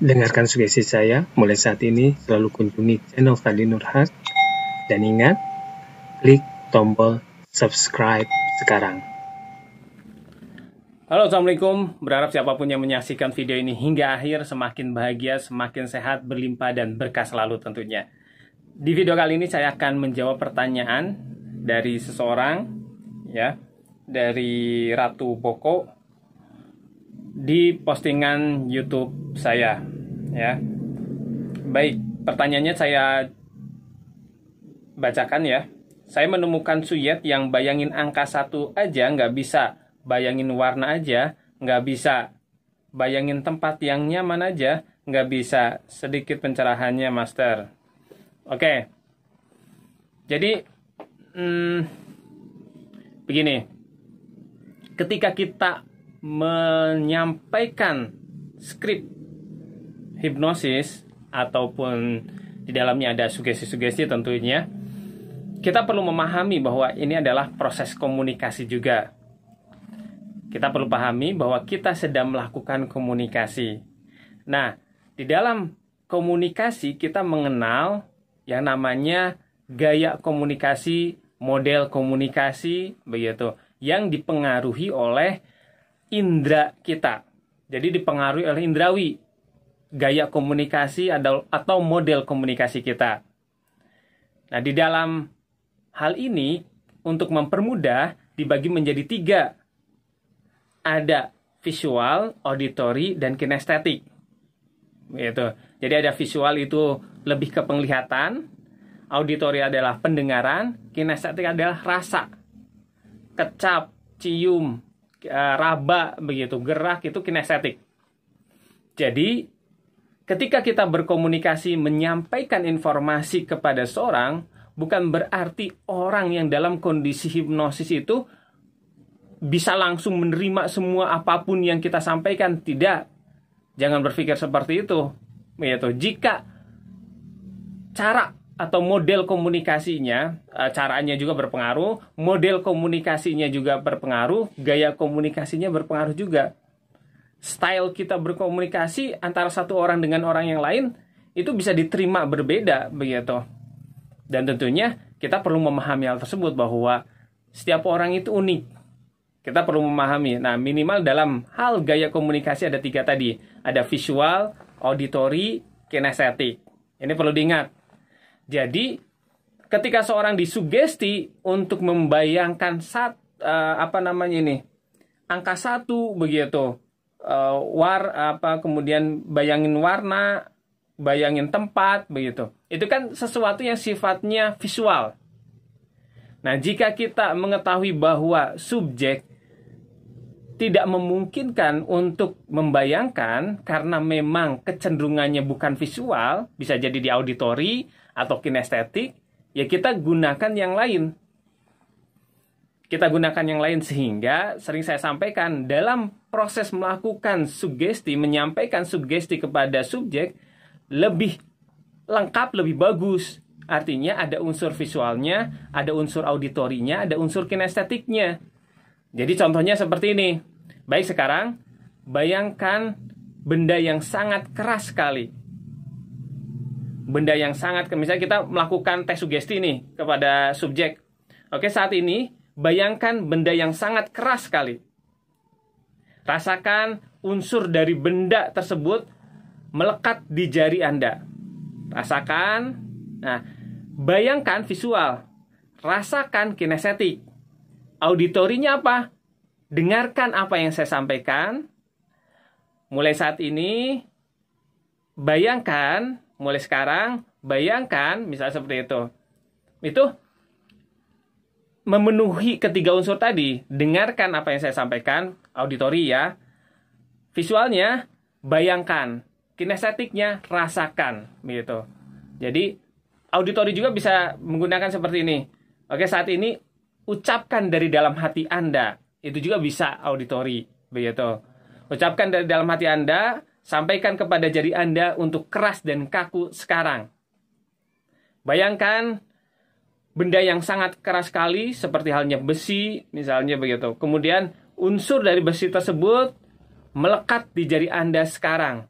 Dengarkan sugesti saya mulai saat ini selalu kunjungi channel Fadli Nurhat. dan ingat klik tombol subscribe sekarang. Halo Assalamualaikum, berharap siapapun yang menyaksikan video ini hingga akhir semakin bahagia, semakin sehat, berlimpah dan berkah selalu tentunya. Di video kali ini saya akan menjawab pertanyaan dari seseorang ya, dari Ratu Boko di postingan YouTube saya ya. Baik, pertanyaannya saya bacakan ya. Saya menemukan suyet yang bayangin angka satu aja nggak bisa, bayangin warna aja nggak bisa, bayangin tempat yang nyaman aja nggak bisa. Sedikit pencerahannya, Master. Oke, jadi hmm, begini, ketika kita menyampaikan skrip hipnosis ataupun di dalamnya ada sugesti-sugesti tentunya kita perlu memahami bahwa ini adalah proses komunikasi juga kita perlu pahami bahwa kita sedang melakukan komunikasi nah di dalam komunikasi kita mengenal yang namanya gaya komunikasi model komunikasi begitu yang dipengaruhi oleh Indra kita. Jadi dipengaruhi oleh indrawi, gaya komunikasi atau model komunikasi kita. Nah, di dalam hal ini, untuk mempermudah, dibagi menjadi tiga. Ada visual, auditory, dan kinestetik. Gitu. Jadi ada visual itu lebih ke penglihatan, auditory adalah pendengaran, kinestetik adalah rasa, kecap, cium, Eh, raba begitu, gerak itu kinestetik. Jadi ketika kita berkomunikasi menyampaikan informasi kepada seorang bukan berarti orang yang dalam kondisi hipnosis itu bisa langsung menerima semua apapun yang kita sampaikan tidak jangan berpikir seperti itu yaitu jika cara atau model komunikasinya, eh, caranya juga berpengaruh, model komunikasinya juga berpengaruh, gaya komunikasinya berpengaruh juga. Style kita berkomunikasi antara satu orang dengan orang yang lain itu bisa diterima berbeda begitu. Dan tentunya kita perlu memahami hal tersebut bahwa setiap orang itu unik. Kita perlu memahami. Nah, minimal dalam hal gaya komunikasi ada tiga tadi. Ada visual, auditory, kinestetik. Ini perlu diingat jadi ketika seorang disugesti untuk membayangkan sat uh, apa namanya ini angka satu begitu uh, war apa kemudian bayangin warna bayangin tempat begitu itu kan sesuatu yang sifatnya visual nah jika kita mengetahui bahwa subjek tidak memungkinkan untuk membayangkan karena memang kecenderungannya bukan visual bisa jadi di auditori atau kinestetik, ya kita gunakan yang lain. Kita gunakan yang lain sehingga sering saya sampaikan dalam proses melakukan sugesti, menyampaikan sugesti kepada subjek lebih lengkap, lebih bagus. Artinya ada unsur visualnya, ada unsur auditorinya, ada unsur kinestetiknya. Jadi contohnya seperti ini. Baik sekarang, bayangkan benda yang sangat keras sekali benda yang sangat misalnya kita melakukan tes sugesti nih kepada subjek. Oke, saat ini bayangkan benda yang sangat keras sekali. Rasakan unsur dari benda tersebut melekat di jari Anda. Rasakan. Nah, bayangkan visual. Rasakan kinestetik. Auditorinya apa? Dengarkan apa yang saya sampaikan. Mulai saat ini bayangkan mulai sekarang bayangkan misalnya seperti itu itu memenuhi ketiga unsur tadi dengarkan apa yang saya sampaikan auditori ya visualnya bayangkan kinestetiknya rasakan begitu jadi auditori juga bisa menggunakan seperti ini oke saat ini ucapkan dari dalam hati anda itu juga bisa auditori begitu ucapkan dari dalam hati anda Sampaikan kepada jari Anda untuk keras dan kaku sekarang. Bayangkan benda yang sangat keras sekali seperti halnya besi misalnya begitu. Kemudian unsur dari besi tersebut melekat di jari Anda sekarang.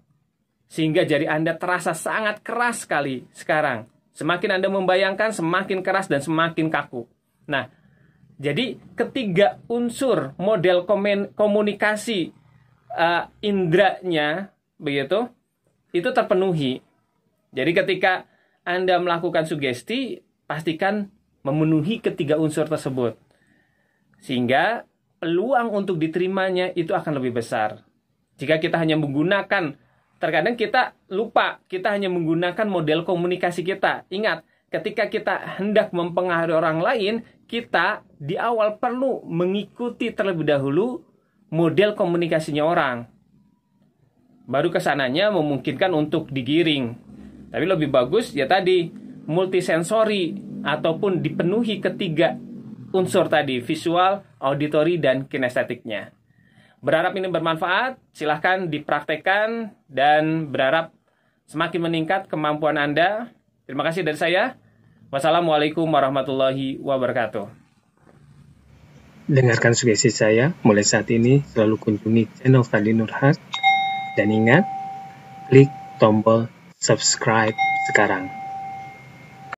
Sehingga jari Anda terasa sangat keras sekali sekarang. Semakin Anda membayangkan semakin keras dan semakin kaku. Nah, jadi ketiga unsur model komunikasi uh, indranya begitu itu terpenuhi. Jadi ketika Anda melakukan sugesti, pastikan memenuhi ketiga unsur tersebut. Sehingga peluang untuk diterimanya itu akan lebih besar. Jika kita hanya menggunakan terkadang kita lupa, kita hanya menggunakan model komunikasi kita. Ingat, ketika kita hendak mempengaruhi orang lain, kita di awal perlu mengikuti terlebih dahulu model komunikasinya orang baru kesananya memungkinkan untuk digiring. Tapi lebih bagus ya tadi multisensori ataupun dipenuhi ketiga unsur tadi visual, auditory dan kinestetiknya. Berharap ini bermanfaat, silahkan dipraktekkan dan berharap semakin meningkat kemampuan Anda. Terima kasih dari saya. Wassalamualaikum warahmatullahi wabarakatuh. Dengarkan sugesti saya, mulai saat ini selalu kunjungi channel Fadli Nurhat dan ingat, klik tombol subscribe sekarang.